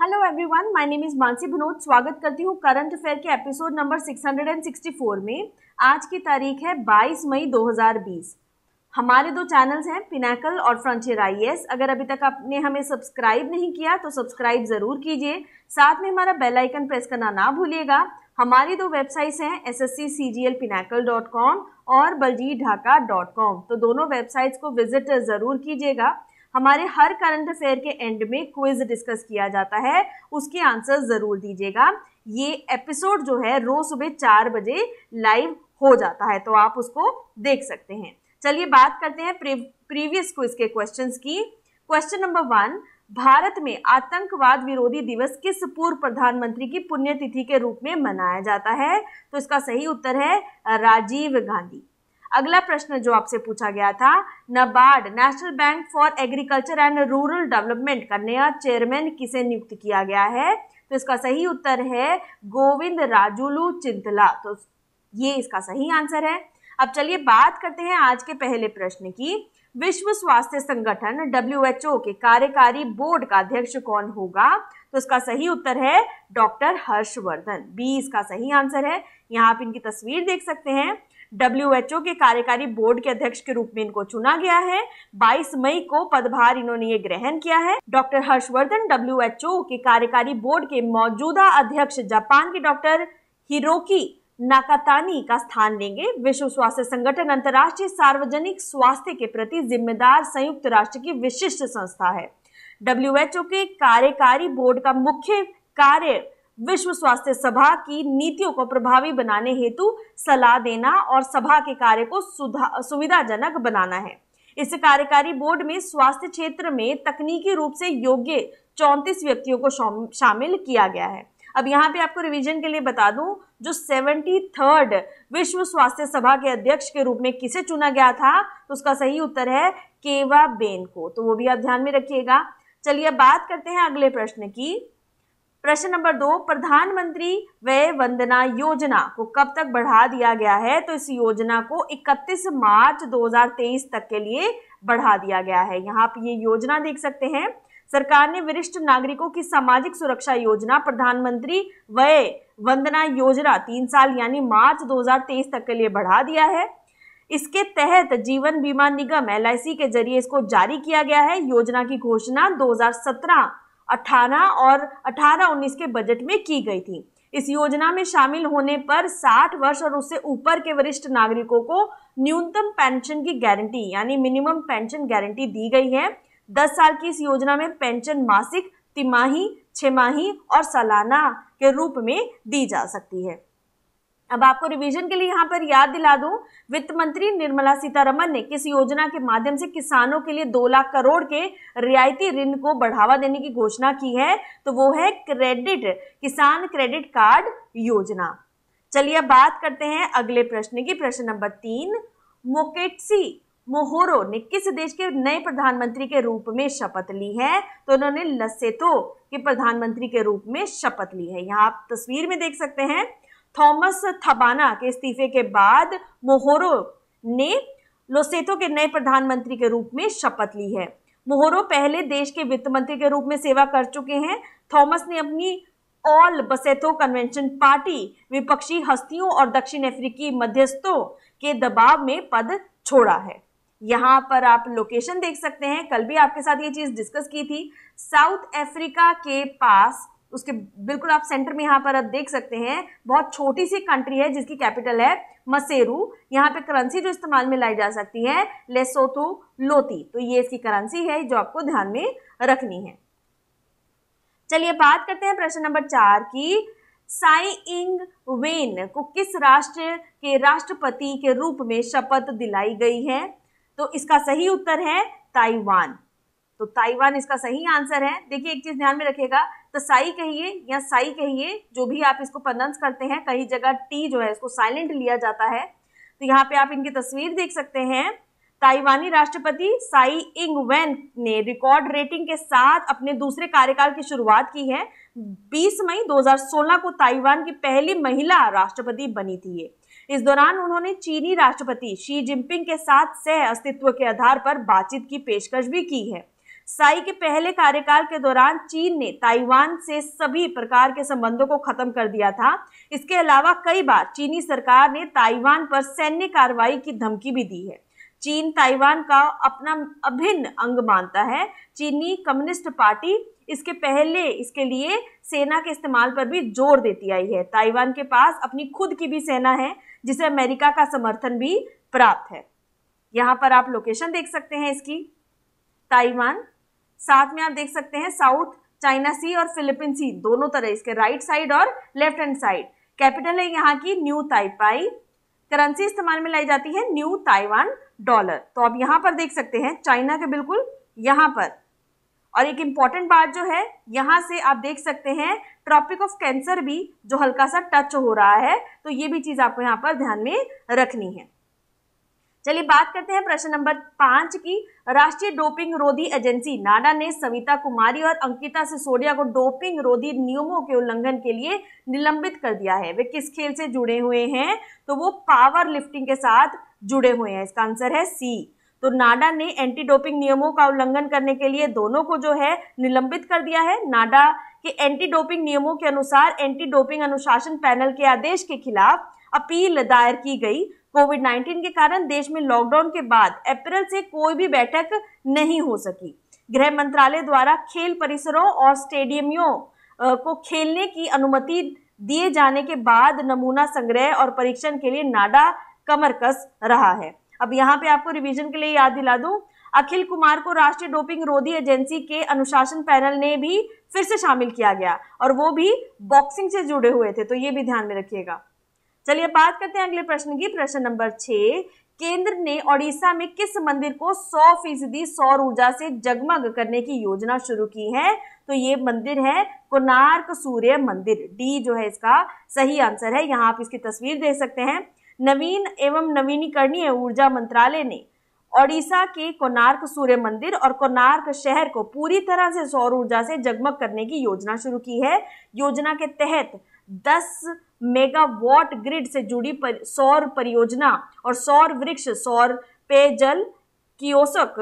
hello everyone my name is Mansi Vinod स्वागत करती हूँ करंट अफेयर के एपिसोड नंबर 664 में आज की तारीख है 22 मई 2020 हमारे दो चैनल्स हैं पिनाकल और फ्रंटियर आईएएस अगर अभी तक आपने हमें सब्सक्राइब नहीं किया तो सब्सक्राइब ज़रूर कीजिए साथ में हमारा बेल आइकन प्रेस करना ना भूलिएगा हमारी दो वेबसाइट्स हैं S S C C G L pinnacle dot com और बलजी ढाका डॉट कॉम तो दोनों वेबसाइट्स को विजिट ज़रूर कीजिएगा हमारे हर करंट अफेयर के एंड में क्विज डिस्कस किया जाता है उसके आंसर ज़रूर दीजिएगा ये एपिसोड जो है रोज सुबह चार बजे लाइव हो जाता है तो आप उसको देख सकते हैं चलिए बात करते हैं प्रीवियस क्विज के क्वेश्चंस की क्वेश्चन नंबर वन भारत में आतंकवाद विरोधी दिवस किस पूर्व प्रधानमंत्री की पुण्यतिथि के रूप में मनाया जाता है तो इसका सही उत्तर है राजीव गांधी अगला प्रश्न जो आपसे पूछा गया था NABARD national bank for agriculture and rural development का नया चेयरमैन किसे नियुक्त किया गया है तो इसका सही उत्तर है गोविंद राजुलू चिंतला तो ये इसका सही आंसर है अब चलिए बात करते हैं आज के पहले प्रश्न की विश्व स्वास्थ्य संगठन डब्ल्यू के कार्यकारी बोर्ड का अध्यक्ष कौन होगा तो इसका सही उत्तर है डॉक्टर हर्षवर्धन बी इसका सही आंसर है यहाँ आप इनकी तस्वीर देख सकते हैं डब्ल्यूएचओ के कार्यकारी बोर्ड के अध्यक्ष के रूप में इनको चुना गया है 22 मई को पदभार इन्होंने ये ग्रहण किया है डॉक्टर हर्षवर्धन डब्ल्यूएचओ के कार्यकारी बोर्ड के मौजूदा अध्यक्ष जापान के डॉक्टर हिरोकी नाकातानी का स्थान लेंगे विश्व स्वास्थ्य संगठन अंतर्राष्ट्रीय सार्वजनिक स्वास्थ्य के प्रति जिम्मेदार संयुक्त राष्ट्र की विशिष्ट संस्था है डब्ल्यू के कार्यकारी बोर्ड का मुख्य कार्य विश्व स्वास्थ्य सभा की नीतियों को प्रभावी बनाने हेतु सलाह देना और सभा के कार्य को सुविधाजनक बनाना है इस कार्यकारी बोर्ड में स्वास्थ्य क्षेत्र में तकनीकी रूप से योग्य चौंतीस व्यक्तियों को शामिल किया गया है अब यहाँ पे आपको रिवीजन के लिए बता दूं जो सेवेंटी थर्ड विश्व स्वास्थ्य सभा के अध्यक्ष के रूप में किसे चुना गया था तो उसका सही उत्तर है केवा बेन को तो वो भी आप ध्यान में रखिएगा चलिए बात करते हैं अगले प्रश्न की प्रश्न नंबर दो प्रधानमंत्री व्य वंदना योजना को कब तक बढ़ा दिया गया है तो इस योजना को 31 मार्च 2023 तक के लिए बढ़ा दिया गया है यहाँ आप ये योजना देख सकते हैं सरकार ने वरिष्ठ नागरिकों की सामाजिक सुरक्षा योजना प्रधानमंत्री व्यय वंदना योजना तीन साल यानी मार्च 2023 तक के लिए बढ़ा दिया है इसके तहत जीवन बीमा निगम एल के जरिए इसको जारी किया गया है योजना की घोषणा 2017 18 और 18-19 के बजट में की गई थी इस योजना में शामिल होने पर 60 वर्ष और उससे ऊपर के वरिष्ठ नागरिकों को न्यूनतम पेंशन की गारंटी यानी मिनिमम पेंशन गारंटी दी गई है 10 साल की इस योजना में पेंशन मासिक तिमाही छमाही और सालाना के रूप में दी जा सकती है अब आपको रिवीजन के लिए यहाँ पर याद दिला दूं वित्त मंत्री निर्मला सीतारमन ने किस योजना के माध्यम से किसानों के लिए दो लाख करोड़ के रियायती ऋण को बढ़ावा देने की घोषणा की है तो वो है क्रेडिट किसान क्रेडिट कार्ड योजना चलिए बात करते हैं अगले प्रश्न की प्रश्न नंबर तीन मोकेटसी मोहोरो ने किस देश के नए प्रधानमंत्री के रूप में शपथ ली है तो उन्होंने लसेतो के प्रधानमंत्री के रूप में शपथ ली है यहाँ आप तस्वीर में देख सकते हैं थॉमस थबाना के इस्तीफे के बाद मोहोरो ने लोसेतो के नए प्रधानमंत्री के रूप में शपथ ली है मोहोरो पहले देश के वित्त मंत्री के रूप में सेवा कर चुके हैं थॉमस ने अपनी ऑल बसेथो कन्वेंशन पार्टी विपक्षी हस्तियों और दक्षिण अफ्रीकी मध्यस्थों के दबाव में पद छोड़ा है यहाँ पर आप लोकेशन देख सकते हैं कल भी आपके साथ ये चीज डिस्कस की थी साउथ अफ्रीका के पास उसके बिल्कुल आप सेंटर में यहाँ पर आप देख सकते हैं बहुत छोटी सी कंट्री है जिसकी कैपिटल है मसेरू यहाँ पे करेंसी जो इस्तेमाल में लाई जा सकती है लेसोथो लोती तो ये इसकी करेंसी है जो आपको ध्यान में रखनी है चलिए बात करते हैं प्रश्न नंबर चार की साई इंग वेन को किस राष्ट्र के राष्ट्रपति के रूप में शपथ दिलाई गई है तो इसका सही उत्तर है ताइवान तो ताइवान इसका सही आंसर है देखिए एक चीज ध्यान में रखिएगा तो साई कहिए या साई कहिए जो भी आप इसको प्रनंस करते हैं कई जगह टी जो है इसको साइलेंट लिया जाता है तो यहाँ पे आप इनकी तस्वीर देख सकते हैं ताइवानी राष्ट्रपति साई इंग वेन ने रिकॉर्ड रेटिंग के साथ अपने दूसरे कार्यकाल की शुरुआत की है 20 मई 2016 को ताइवान की पहली महिला राष्ट्रपति बनी थी इस दौरान उन्होंने चीनी राष्ट्रपति शी जिनपिंग के साथ सह अस्तित्व के आधार पर बातचीत की पेशकश भी की है साई के पहले कार्यकाल के दौरान चीन ने ताइवान से सभी प्रकार के संबंधों को खत्म कर दिया था इसके अलावा कई बार चीनी सरकार ने ताइवान पर सैन्य कार्रवाई की धमकी भी दी है चीन ताइवान का अपना अभिन्न अंग मानता है चीनी कम्युनिस्ट पार्टी इसके पहले इसके लिए सेना के इस्तेमाल पर भी जोर देती आई है ताइवान के पास अपनी खुद की भी सेना है जिसे अमेरिका का समर्थन भी प्राप्त है यहाँ पर आप लोकेशन देख सकते हैं इसकी ताइवान साथ में आप देख सकते हैं साउथ चाइना सी और फिलिपिन सी दोनों तरह इसके राइट साइड और लेफ्ट हैंड साइड कैपिटल है यहाँ की न्यू ताइपाई करेंसी इस्तेमाल में लाई जाती है न्यू ताइवान डॉलर तो आप यहाँ पर देख सकते हैं चाइना के बिल्कुल यहाँ पर और एक इम्पॉर्टेंट बात जो है यहाँ से आप देख सकते हैं ट्रॉपिक ऑफ कैंसर भी जो हल्का सा टच हो रहा है तो ये भी चीज़ आपको यहाँ पर ध्यान में रखनी है चलिए बात करते हैं प्रश्न नंबर पांच की राष्ट्रीय डोपिंग रोधी एजेंसी नाडा ने सविता कुमारी और अंकिता सिसोदिया को डोपिंग रोधी नियमों के उल्लंघन के लिए निलंबित कर दिया है वे किस खेल से जुड़े हुए हैं तो वो पावर लिफ्टिंग के साथ जुड़े हुए हैं इसका आंसर है सी तो नाडा ने एंटी डोपिंग नियमों का उल्लंघन करने के लिए दोनों को जो है निलंबित कर दिया है नाडा के एंटी डोपिंग नियमों के अनुसार एंटी डोपिंग अनुशासन पैनल के आदेश के खिलाफ अपील दायर की गई कोविड 19 के कारण देश में लॉकडाउन के बाद अप्रैल से कोई भी बैठक नहीं हो सकी गृह मंत्रालय द्वारा खेल परिसरों और स्टेडियमों को खेलने की अनुमति दिए जाने के बाद नमूना संग्रह और परीक्षण के लिए नाडा कमर कस रहा है अब यहाँ पे आपको रिवीजन के लिए याद दिला दूं अखिल कुमार को राष्ट्रीय डोपिंग रोधी एजेंसी के अनुशासन पैनल ने भी फिर से शामिल किया गया और वो भी बॉक्सिंग से जुड़े हुए थे तो ये भी ध्यान में रखिएगा चलिए बात करते हैं अगले प्रश्न की प्रश्न नंबर छः केंद्र ने ओडिशा में किस मंदिर को 100 फीसदी सौर ऊर्जा से जगमग करने की योजना शुरू की है तो ये मंदिर है कोणार्क सूर्य मंदिर डी जो है इसका सही आंसर है यहाँ आप इसकी तस्वीर देख सकते हैं नवीन एवं नवीनीकरणीय ऊर्जा मंत्रालय ने ओडिशा के कोणार्क सूर्य मंदिर और कोणार्क शहर को पूरी तरह से सौर ऊर्जा से जगमग करने की योजना शुरू की है योजना के तहत दस मेगावाट ग्रिड से जुड़ी पर, सौर परियोजना और सौर वृक्ष सौर पेयजल कियोसक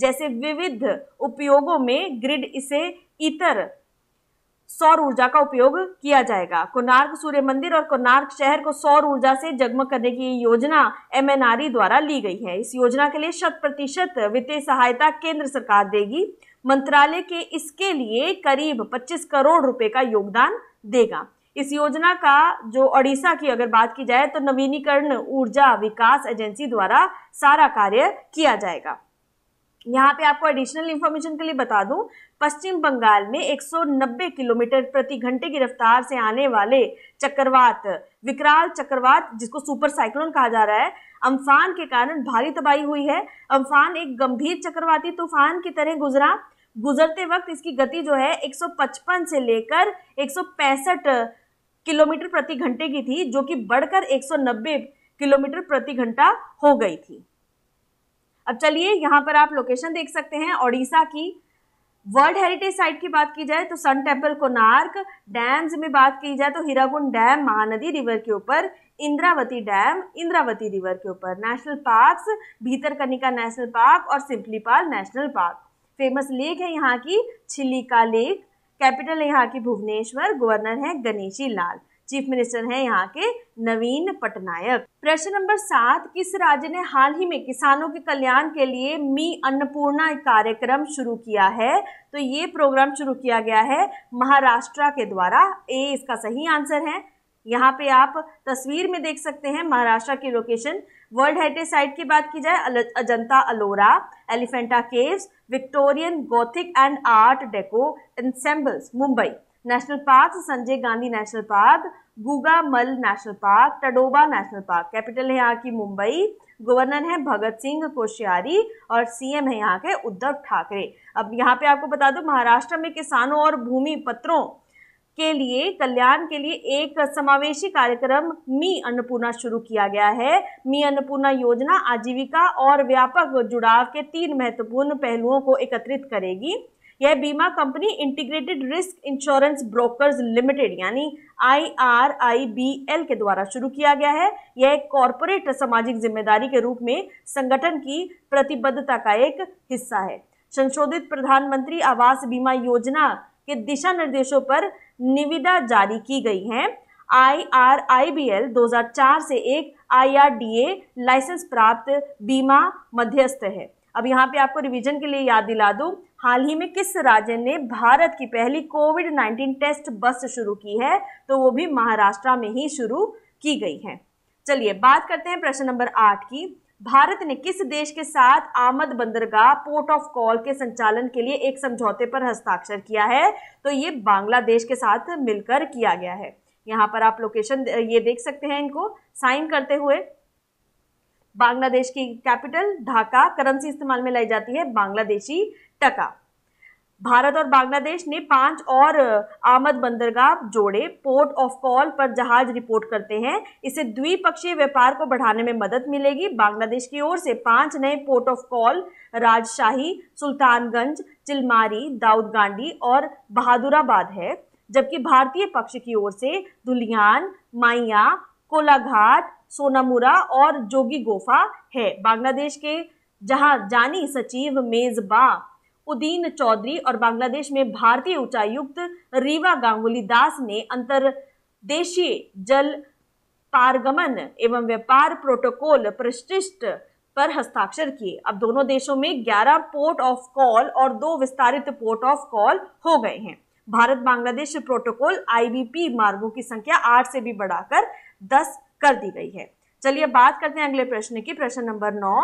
जैसे विविध उपयोगों में ग्रिड इसे इतर सौर ऊर्जा का उपयोग किया जाएगा कोनार्क सूर्य मंदिर और कोनार्क शहर को सौर ऊर्जा से जगमग करने की योजना एम e द्वारा ली गई है इस योजना के लिए शत प्रतिशत वित्तीय सहायता केंद्र सरकार देगी मंत्रालय के इसके लिए करीब 25 करोड़ रुपए का योगदान देगा इस योजना का जो ओडिशा की अगर बात की जाए तो नवीनीकरण ऊर्जा विकास एजेंसी द्वारा सारा कार्य किया जाएगा यहाँ पे आपको एडिशनल इन्फॉर्मेशन के लिए बता दूं पश्चिम बंगाल में 190 किलोमीटर प्रति घंटे की रफ्तार से आने वाले चक्रवात विकराल चक्रवात जिसको सुपर साइक्लोन कहा जा रहा है अम्फान के कारण भारी तबाही हुई है अम्फान एक गंभीर चक्रवाती तूफान की तरह गुजरा गुजरते वक्त इसकी गति जो है 155 से लेकर 165 किलोमीटर प्रति घंटे की थी जो कि बढ़कर 190 किलोमीटर प्रति घंटा हो गई थी अब चलिए यहाँ पर आप लोकेशन देख सकते हैं ओडिशा की वर्ल्ड हेरिटेज साइट की बात की जाए तो सन टेम्पल कोनार्क डैम्स में बात की जाए तो हीराकुंड डैम महानदी रिवर के ऊपर इंद्रावती डैम इंद्रावती रिवर के ऊपर national parks Bhitarkanika national park और Simlipal national park famous lake है यहाँ की छिलिका का लेक कैपिटल है यहाँ की भुवनेश्वर गवर्नर है गणेशी लाल चीफ मिनिस्टर हैं यहाँ के नवीन पटनायक प्रश्न नंबर सात किस राज्य ने हाल ही में किसानों के कल्याण के लिए मी अन्नपूर्णा कार्यक्रम शुरू किया है तो ये प्रोग्राम शुरू किया गया है महाराष्ट्र के द्वारा ए इसका सही आंसर है यहाँ पे आप तस्वीर में देख सकते हैं महाराष्ट्र की लोकेशन वर्ल्ड हेरिटेज साइट की बात की जाए Ajanta Ellora Elephanta caves Victorian Gothic and art deco ensembles Mumbai national park Sanjay Gandhi national park Gugamal national park Tadoba national park capital है यहाँ की मुंबई गवर्नर है भगत सिंह कोश्यारी और सीएम है यहाँ के उद्धव ठाकरे अब यहाँ पे आपको बता दो महाराष्ट्र में किसानों और भूमि पत्रों के लिए कल्याण के लिए एक समावेशी कार्यक्रम मी अन्नपूर्णा शुरू किया गया है मी अन्नपूर्णा योजना आजीविका और व्यापक जुड़ाव के तीन महत्वपूर्ण पहलुओं को एकत्रित करेगी यह बीमा company integrated risk insurance brokers limited यानी आईआरआईबीएल के द्वारा शुरू किया गया है यह एक कॉरपोरेट सामाजिक जिम्मेदारी के रूप में संगठन की प्रतिबद्धता का एक हिस्सा है संशोधित प्रधानमंत्री आवास बीमा योजना के दिशा निर्देशों पर निविदा जारी की गई है I R I B L दो से एक I R D A licence प्राप्त बीमा मध्यस्थ है अब यहाँ पे आपको रिवीजन के लिए याद दिला दूँ हाल ही में किस राज्य ने भारत की पहली कोविड 19 टेस्ट बस शुरू की है तो वो भी महाराष्ट्र में ही शुरू की गई है चलिए बात करते हैं प्रश्न नंबर आठ की भारत ने किस देश के साथ आमद बंदरगाह पोर्ट ऑफ कॉल के संचालन के लिए एक समझौते पर हस्ताक्षर किया है तो ये बांग्लादेश के साथ मिलकर किया गया है यहाँ पर आप लोकेशन ये देख सकते हैं इनको साइन करते हुए बांग्लादेश की कैपिटल ढाका करेंसी इस्तेमाल में लाई जाती है बांग्लादेशी टका भारत और बांग्लादेश ने पांच और आमद बंदरगाह जोड़े पोर्ट ऑफ कॉल पर जहाज रिपोर्ट करते हैं इससे द्विपक्षीय व्यापार को बढ़ाने में मदद मिलेगी बांग्लादेश की ओर से पांच नए पोर्ट ऑफ कॉल राजशाही सुल्तानगंज चिलमारी दाऊदगांडी और बहादुराबाद है जबकि भारतीय पक्ष की ओर से दुलियान माइया कोलाघाट सोनामुरा और जोगी गोफा है बांग्लादेश के जहां जानी सचिव मेजबा उदीन चौधरी और बांग्लादेश में भारतीय उच्चायुक्त रीवा गांगुली दास ने अंतरदेशीय जल पारगमन एवं व्यापार प्रोटोकॉल परिशिष्ट पर हस्ताक्षर किए अब दोनों देशों में 11 पोर्ट ऑफ कॉल और दो विस्तारित पोर्ट ऑफ कॉल हो गए हैं भारत बांग्लादेश प्रोटोकॉल आईबीपी मार्गों की संख्या आठ से भी बढ़ाकर दस कर दी गई है चलिए बात करते हैं अगले प्रश्न की प्रश्न नंबर नौ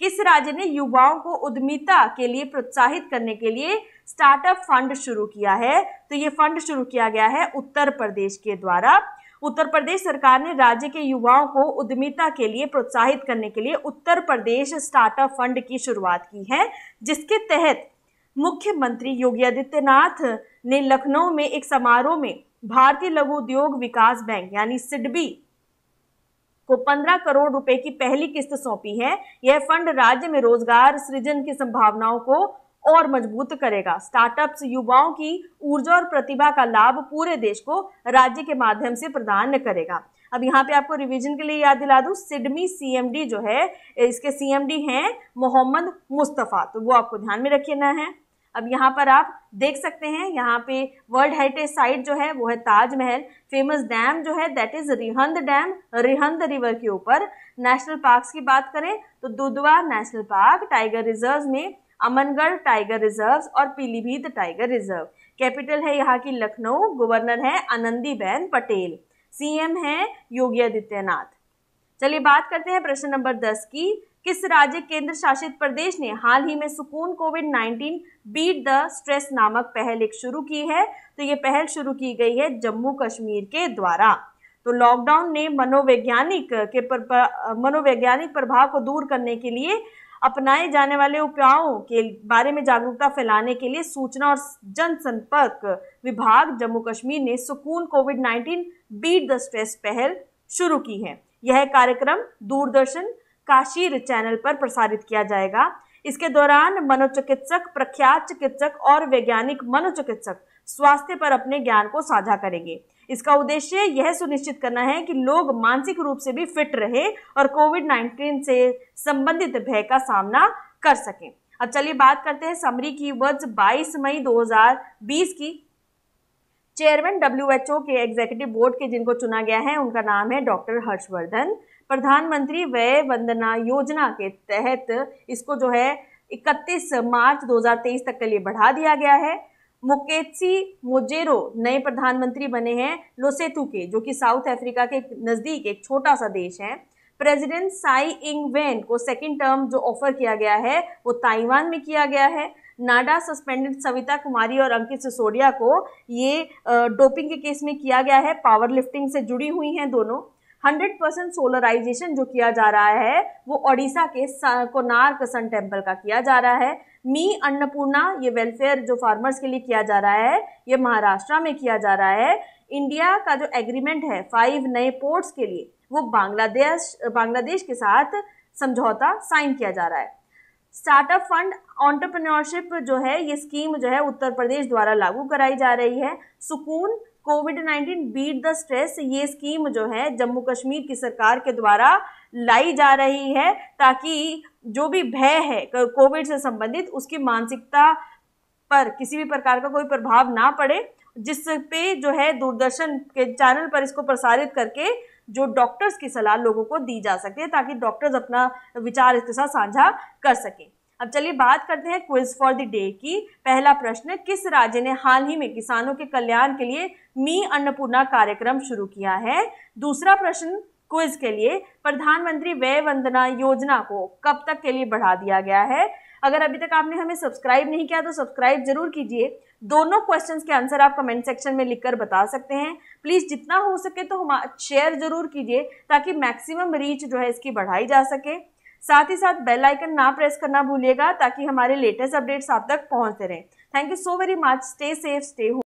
किस राज्य ने युवाओं को उद्यमिता के लिए प्रोत्साहित करने के लिए स्टार्टअप फंड शुरू किया है तो ये फंड शुरू किया गया है उत्तर प्रदेश के द्वारा उत्तर प्रदेश सरकार ने राज्य के युवाओं को उद्यमिता के लिए प्रोत्साहित करने के लिए उत्तर प्रदेश स्टार्टअप फंड की शुरुआत की है जिसके तहत मुख्यमंत्री योगी आदित्यनाथ ने लखनऊ में एक समारोह में भारतीय लघु उद्योग विकास बैंक यानी सिडबी को 15 करोड़ रुपए की पहली किस्त सौंपी है यह फंड राज्य में रोजगार सृजन की संभावनाओं को और मजबूत करेगा स्टार्टअप्स युवाओं की ऊर्जा और प्रतिभा का लाभ पूरे देश को राज्य के माध्यम से प्रदान करेगा अब यहाँ पे आपको रिवीजन के लिए याद दिला दू सिडमी सीएमडी जो है इसके सीएमडी हैं मोहम्मद मुस्तफ़ा तो वो आपको ध्यान में रखना है अब यहाँ पर आप देख सकते हैं यहाँ पे वर्ल्ड हेरिटेज साइट जो है वो है ताजमहल फेमस डैम जो है that is Rihand dam Rihand river के ऊपर नेशनल पार्क्स की बात करें तो Dudhwa national park tiger reserve में अमनगढ़ टाइगर रिजर्व और पीलीभीत टाइगर रिजर्व कैपिटल है यहाँ की लखनऊ गवर्नर है बहन पटेल सीएम है योगी आदित्यनाथ चलिए बात करते हैं प्रश्न नंबर दस की किस राज्य केंद्र शासित प्रदेश ने हाल ही में Sukoon covid nineteen beat the stress नामक पहल एक शुरू की है तो ये पहल शुरू की गई है जम्मू कश्मीर के द्वारा तो लॉकडाउन ने मनोवैज्ञानिक के पर, मनोवैज्ञानिक प्रभाव को दूर करने के लिए अपनाए जाने वाले उपायों के बारे में जागरूकता फैलाने के लिए सूचना और जनसंपर्क विभाग जम्मू कश्मीर ने सुकून कोविड 19 बीट द स्ट्रेस पहल शुरू की है यह कार्यक्रम दूरदर्शन काशीर चैनल पर प्रसारित किया जाएगा इसके दौरान मनोचिकित्सक प्रख्यात चिकित्सक और वैज्ञानिक मनोचिकित्सक स्वास्थ्य पर अपने ज्ञान को साझा करेंगे इसका उद्देश्य यह सुनिश्चित करना है कि लोग मानसिक रूप से भी फिट रहे और कोविड 19 से संबंधित भय का सामना कर सकें अब चलिए बात करते हैं समरी की वर्ड्स 22 मई 2020 की चेयरमैन डब्ल्यू के एग्जीक्यूटिव बोर्ड के जिनको चुना गया है उनका नाम है डॉक्टर हर्षवर्धन प्रधानमंत्री व्यय वंदना योजना के तहत इसको जो है 31 मार्च 2023 तक के लिए बढ़ा दिया गया है मुकेत्सी मोजेरो नए प्रधानमंत्री बने हैं लोसेतु के जो कि साउथ अफ्रीका के नज़दीक एक छोटा सा देश है प्रेसिडेंट साई इंग वेन को सेकेंड टर्म जो ऑफर किया गया है वो ताइवान में किया गया है नाडा सस्पेंडेड सविता कुमारी और अंकित सिसोडिया को ये डोपिंग के केस में किया गया है पावर लिफ्टिंग से जुड़ी हुई हैं दोनों हंड्रेड परसेंट सोलराइजेशन जो किया जा रहा है वो ओडिशा के कोनार्क सन टेम्पल का किया जा रहा है मी अन्नपूर्णा ये वेलफेयर जो फार्मर्स के लिए किया जा रहा है ये महाराष्ट्र में किया जा रहा है इंडिया का जो एग्रीमेंट है फाइव नए पोर्ट्स के लिए वो बांग्लादेश बांग्लादेश के साथ समझौता साइन किया जा रहा है स्टार्टअप फंड ऑन्टरप्रनोरशिप जो है ये स्कीम जो है उत्तर प्रदेश द्वारा लागू कराई जा रही है Sukoon covid 19 beat the stress ये स्कीम जो है जम्मू कश्मीर की सरकार के द्वारा लाई जा रही है ताकि जो भी भय है कोविड से संबंधित उसकी मानसिकता पर किसी भी प्रकार का कोई प्रभाव ना पड़े जिस पे जो है दूरदर्शन के चैनल पर इसको प्रसारित करके जो डॉक्टर्स की सलाह लोगों को दी जा सके ताकि डॉक्टर्स अपना विचार इसके साथ साझा कर सकें अब चलिए बात करते हैं क्विज फॉर द डे की पहला प्रश्न किस राज्य ने हाल ही में किसानों के कल्याण के लिए मी अन्नपूर्णा कार्यक्रम शुरू किया है दूसरा प्रश्न क्विज के लिए प्रधानमंत्री व्यय वंदना योजना को कब तक के लिए बढ़ा दिया गया है अगर अभी तक आपने हमें सब्सक्राइब नहीं किया तो सब्सक्राइब जरूर कीजिए दोनों क्वेश्चंस के आंसर आप कमेंट सेक्शन में लिखकर बता सकते हैं प्लीज़ जितना हो सके तो हम शेयर जरूर कीजिए ताकि मैक्सिमम रीच जो है इसकी बढ़ाई जा सके साथ ही साथ बेल आइकन ना प्रेस करना भूलिएगा ताकि हमारे लेटेस्ट अपडेट्स आप तक पहुंचते रहें thank you so very much stay safe stay